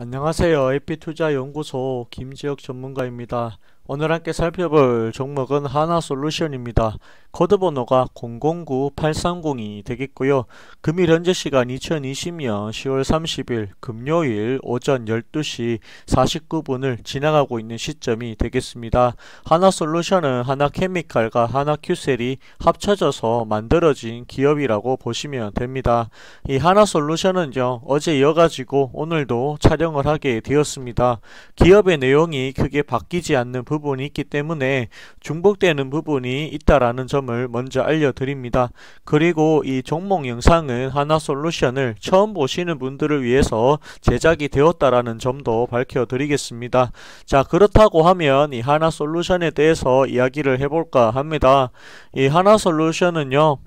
안녕하세요. 에피투자연구소 김지혁 전문가입니다. 오늘 함께 살펴볼 종목은 하나솔루션입니다. 코드번호가 009830이 되겠고요. 금일 현재 시간 2020년 10월 30일 금요일 오전 12시 49분을 지나가고 있는 시점이 되겠습니다. 하나솔루션은 하나케미칼과 하나큐셀이 합쳐져서 만들어진 기업이라고 보시면 됩니다. 이 하나솔루션은요. 어제 이어가지고 오늘도 촬영을 하게 되었습니다. 기업의 내용이 크게 바뀌지 않는 부분 부분이 있기 때문에 중복되는 부분이 있다라는 점을 먼저 알려드립니다. 그리고 이 종목 영상은 하나 솔루션을 처음 보시는 분들을 위해서 제작이 되었다라는 점도 밝혀드리겠습니다. 자 그렇다고 하면 이 하나 솔루션에 대해서 이야기를 해볼까 합니다. 이 하나 솔루션은요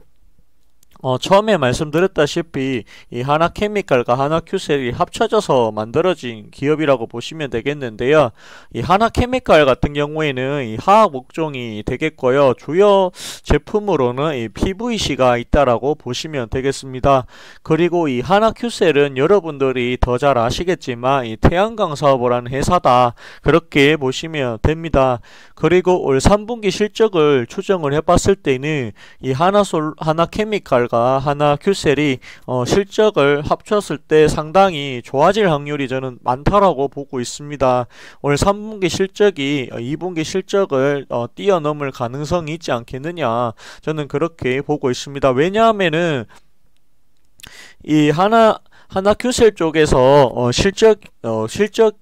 어, 처음에 말씀드렸다시피 이 하나케미칼과 하나큐셀이 합쳐져서 만들어진 기업이라고 보시면 되겠는데요. 이 하나케미칼 같은 경우에는 이 화학 목종이 되겠고요. 주요 제품으로는 이 PVC가 있다라고 보시면 되겠습니다. 그리고 이 하나큐셀은 여러분들이 더 잘 아시겠지만 이 태양광 사업을 하는 회사다 그렇게 보시면 됩니다. 그리고 올 3분기 실적을 추정을 해봤을 때는 이 하나솔 하나케미칼 셀과 하나 큐셀이 어, 실적을 합쳤을 때 상당히 좋아질 확률이 저는 많다라고 보고 있습니다. 올 3분기 실적이 2분기 어, 실적을 어, 뛰어넘을 가능성이 있지 않겠느냐 저는 그렇게 보고 있습니다. 왜냐하면은 이 하나 하나 큐셀 쪽에서 어, 실적 어, 실적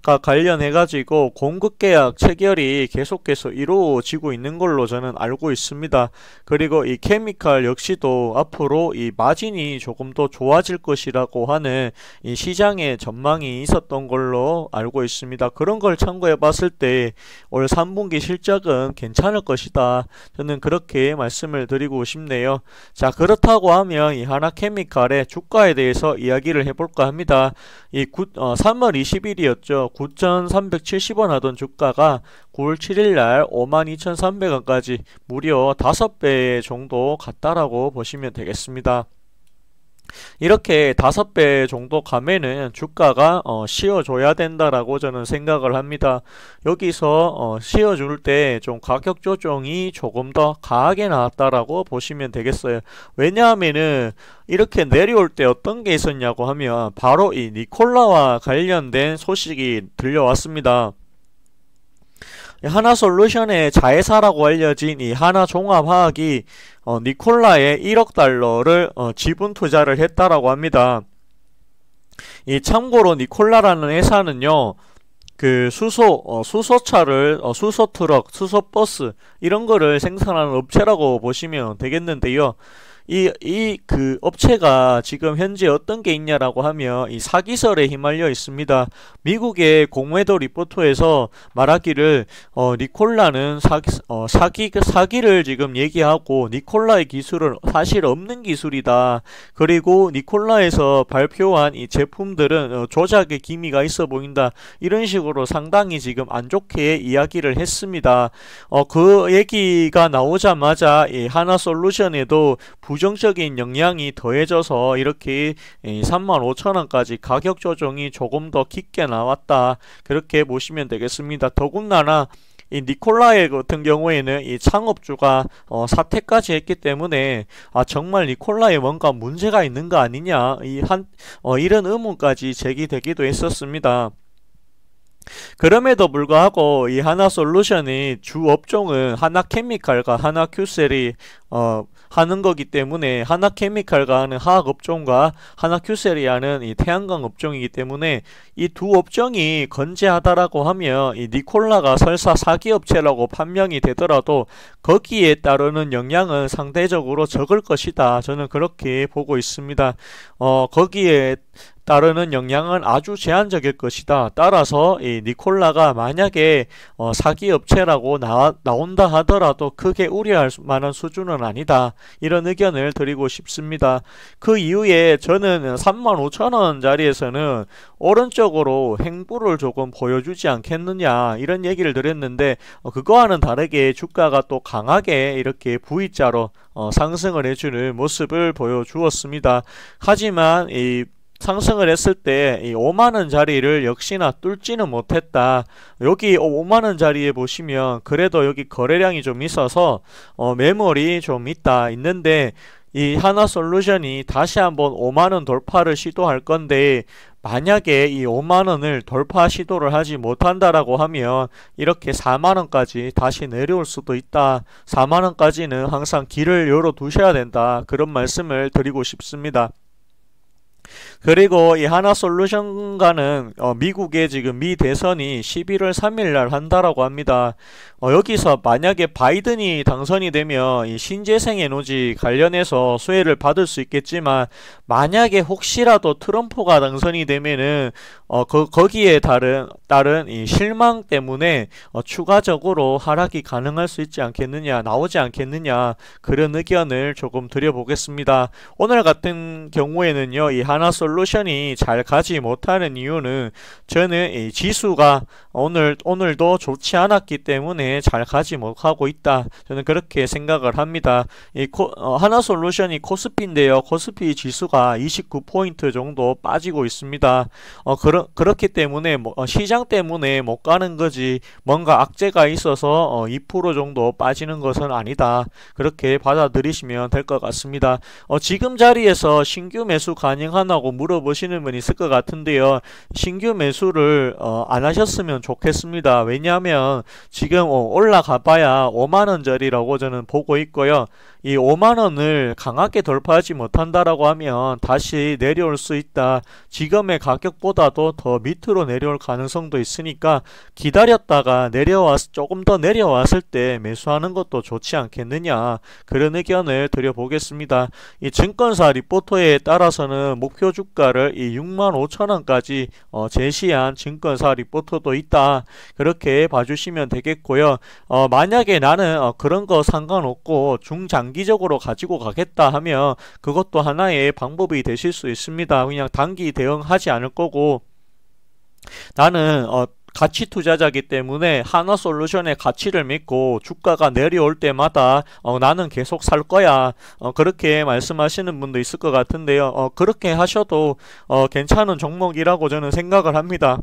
가 관련해 가지고 공급 계약 체결이 계속해서 이루어지고 있는 걸로 저는 알고 있습니다. 그리고 이 케미칼 역시도 앞으로 이 마진이 조금 더 좋아질 것이라고 하는 이 시장의 전망이 있었던 걸로 알고 있습니다. 그런 걸 참고해 봤을 때 올 3분기 실적은 괜찮을 것이다. 저는 그렇게 말씀을 드리고 싶네요. 자, 그렇다고 하면 이 하나 케미칼의 주가에 대해서 이야기를 해 볼까 합니다. 이 9, 어, 3월 20일이었죠. 9,370원 하던 주가가 9월 7일날 52,300원까지 무려 5배 정도 갔다라고 보시면 되겠습니다. 이렇게 다섯 배 정도 가면은 주가가 어, 씌워줘야 된다라고 저는 생각을 합니다. 여기서 어, 씌워줄 때 좀 가격 조정이 조금 더 강하게 나왔다라고 보시면 되겠어요. 왜냐하면은 이렇게 내려올 때 어떤 게 있었냐고 하면 바로 이 니콜라와 관련된 소식이 들려왔습니다. 하나 솔루션의 자회사라고 알려진 이 하나 종합화학이 어, 니콜라에 1억 달러를 어, 지분 투자를 했다라고 합니다. 이 참고로 니콜라라는 회사는요. 그 수소 어, 수소차를 어, 수소 트럭, 수소 버스 이런 거를 생산하는 업체라고 보시면 되겠는데요. 이이그 업체가 지금 현재 어떤 게 있냐라고 하면 이 사기설에 휘말려 있습니다. 미국의 공매도 리포터에서 말하기를 어, 니콜라는 사기 어, 사기 그 사기를 지금 얘기하고 니콜라의 기술은 사실 없는 기술이다. 그리고 니콜라에서 발표한 이 제품들은 어, 조작의 기미가 있어 보인다. 이런 식으로 상당히 지금 안 좋게 이야기를 했습니다. 어, 그 얘기가 나오자마자 이 예, 하나솔루션에도 부 부정적인 영향이 더해져서 이렇게 35,000원까지 가격 조정이 조금 더 깊게 나왔다 그렇게 보시면 되겠습니다 더군다나 이 니콜라의 같은 경우에는 이 창업주가 어, 사퇴까지 했기 때문에 아 정말 니콜라에 뭔가 문제가 있는 거 아니냐 이한 어, 이런 의문까지 제기되기도 했었습니다. 그럼에도 불구하고 이 하나 솔루션이 주 업종은 하나 케미칼과 하나 큐셀이 어, 하는 거기 때문에 하나 케미칼과 하는 화학 업종과 하나 큐셀이 하는 이 태양광 업종이기 때문에 이 두 업종이 건재하다라고 하면 이 니콜라가 설사 사기 업체라고 판명이 되더라도 거기에 따르는 영향은 상대적으로 적을 것이다. 저는 그렇게 보고 있습니다. 어, 거기에 따르는 영향은 아주 제한적일 것이다. 따라서 이 니콜라가 만약에 어, 사기업체라고 나, 온다 하더라도 크게 우려할 만한 수준은 아니다. 이런 의견을 드리고 싶습니다. 그 이후에 저는 3 5 0 0 0원자리에서는 오른쪽으로 행보를 조금 보여주지 않겠느냐 이런 얘기를 드렸는데 어, 그거와는 다르게 주가가 또 강하게 이렇게 V자로 어, 상승을 해주는 모습을 보여주었습니다. 하지만 이 상승을 했을 때 이 5만원 자리를 역시나 뚫지는 못했다 여기 5만원 자리에 보시면 그래도 여기 거래량이 좀 있어서 어 매물이 좀 있다 있는데 이 하나 솔루션이 다시 한번 5만원 돌파를 시도할 건데 만약에 이 5만원을 돌파 시도를 하지 못한다라고 하면 이렇게 4만원까지 다시 내려올 수도 있다 4만원까지는 항상 길을 열어 두셔야 된다 그런 말씀을 드리고 싶습니다 그리고 이 하나 솔루션과는 어 미국의 지금 미 대선이 11월 3일 날 한다라고 합니다. 어 여기서 만약에 바이든이 당선이 되면 이 신재생 에너지 관련해서 수혜를 받을 수 있겠지만 만약에 혹시라도 트럼프가 당선이 되면은 어 거, 거기에 다른 따른 이 실망 때문에 어 추가적으로 하락이 가능할 수 있지 않겠느냐 나오지 않겠느냐 그런 의견을 조금 드려보겠습니다. 오늘 같은 경우에는요 이 하나 하나 솔루션이 잘 가지 못하는 이유는 저는 이 지수가 오늘 오늘도 좋지 않았기 때문에 잘 가지 못하고 있다. 저는 그렇게 생각을 합니다. 이 코, 어, 하나 솔루션이 코스피인데요. 코스피 지수가 29포인트 정도 빠지고 있습니다. 어, 그러, 그렇기 때문에 뭐, 어, 시장 때문에 못 가는 거지 뭔가 악재가 있어서 어, 2% 정도 빠지는 것은 아니다. 그렇게 받아들이시면 될 것 같습니다. 어, 지금 자리에서 신규 매수 가능한 원하고 물어보시는 분이 있을 것 같은데요. 신규 매수를 어, 안 하셨으면 좋겠습니다. 왜냐하면 지금 어, 올라가 봐야 5만원짜리라고 저는 보고 있고요. 이 5만원을 강하게 돌파하지 못한다라고 하면 다시 내려올 수 있다. 지금의 가격보다도 더 밑으로 내려올 가능성도 있으니까 기다렸다가 내려와서 조금 더 내려왔을 때 매수하는 것도 좋지 않겠느냐 그런 의견을 드려보겠습니다. 이 증권사 리포터에 따라서는 목표 주가를 이 6만 5천원까지 어 제시한 증권사 리포터도 있다. 그렇게 봐주시면 되겠고요. 어 만약에 나는 어 그런 거 상관없고 중장 단기적으로 가지고 가겠다 하면 그것도 하나의 방법이 되실 수 있습니다. 그냥 단기 대응하지 않을 거고 나는 어, 가치 투자자기 때문에 하나 솔루션의 가치를 믿고 주가가 내려올 때마다 어, 나는 계속 살 거야 어, 그렇게 말씀하시는 분도 있을 것 같은데요 어, 그렇게 하셔도 어, 괜찮은 종목이라고 저는 생각을 합니다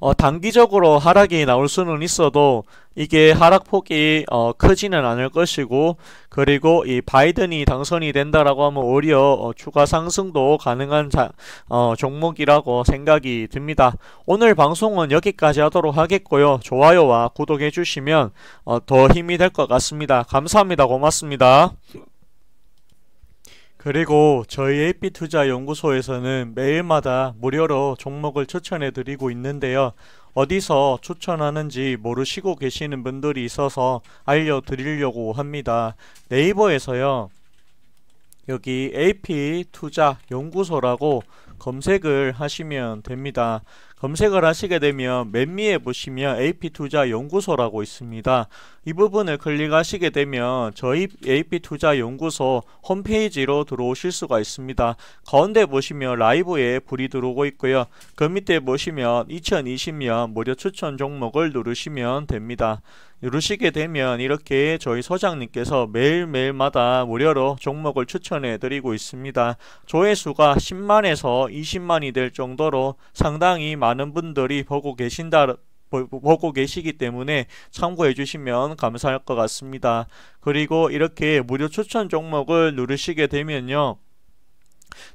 어, 단기적으로 하락이 나올 수는 있어도 이게 하락폭이 어, 크지는 않을 것이고 그리고 이 바이든이 당선이 된다라고 하면 오히려 어, 추가 상승도 가능한 자, 어, 종목이라고 생각이 듭니다. 오늘 방송은 여기까지 하도록 하겠고요. 좋아요와 구독해 주시면 어, 더 힘이 될 것 같습니다. 감사합니다. 고맙습니다. 그리고 저희 AP투자연구소에서는 매일마다 무료로 종목을 추천해 드리고 있는데요. 어디서 추천하는지 모르시고 계시는 분들이 있어서 알려드리려고 합니다. 네이버에서요. 여기 AP투자연구소라고 검색을 하시면 됩니다. 검색을 하시게 되면 맨 위에 보시면 AP투자연구소라고 있습니다. 이 부분을 클릭하시게 되면 저희 AP투자연구소 홈페이지로 들어오실 수가 있습니다. 가운데 보시면 라이브에 불이 들어오고 있고요. 그 밑에 보시면 2020년 무료 추천 종목을 누르시면 됩니다. 누르시게 되면 이렇게 저희 소장님께서 매일매일마다 무료로 종목을 추천해 드리고 있습니다. 조회수가 10만에서 20만이 될 정도로 상당히 많은 분들이 보고 계신다 보고 계시기 때문에 참고해 주시면 감사할 것 같습니다. 그리고 이렇게 무료 추천 종목을 누르시게 되면요.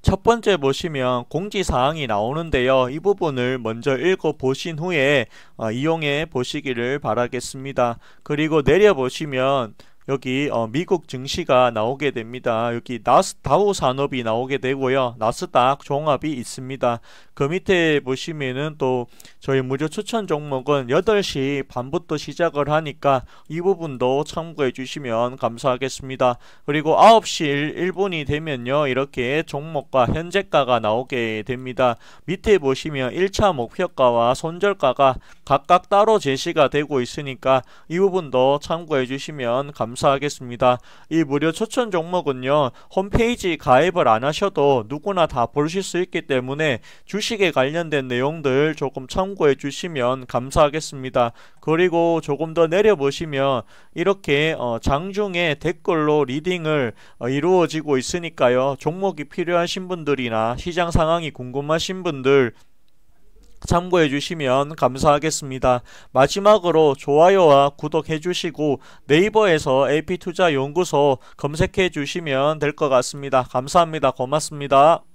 첫 번째 보시면 공지사항이 나오는데요. 이 부분을 먼저 읽어보신 후에 어, 이용해 보시기를 바라겠습니다. 그리고 내려보시면 여기 어, 미국 증시가 나오게 됩니다. 여기 나스 다우 산업이 나오게 되고요. 나스닥 종합이 있습니다. 그 밑에 보시면은 또 저희 무료 추천 종목은 8시 반부터 시작을 하니까 이 부분도 참고해 주시면 감사하겠습니다. 그리고 9시 1분이 되면요. 이렇게 종목과 현재가가 나오게 됩니다. 밑에 보시면 1차 목표가와 손절가가 각각 따로 제시가 되고 있으니까 이 부분도 참고해 주시면 감사하겠습니다. 감사하겠습니다. 이 무료 추천 종목은요. 홈페이지 가입을 안 하셔도 누구나 다 보실 수 있기 때문에 주식에 관련된 내용들 조금 참고해 주시면 감사하겠습니다. 그리고 조금 더 내려보시면 이렇게 어, 장중에 댓글로 리딩을 어, 이루어지고 있으니까요. 종목이 필요하신 분들이나 시장 상황이 궁금하신 분들 참고해 주시면 감사하겠습니다. 마지막으로 좋아요와 구독해 주시고 네이버에서 AP투자연구소 검색해 주시면 될 것 같습니다. 감사합니다. 고맙습니다.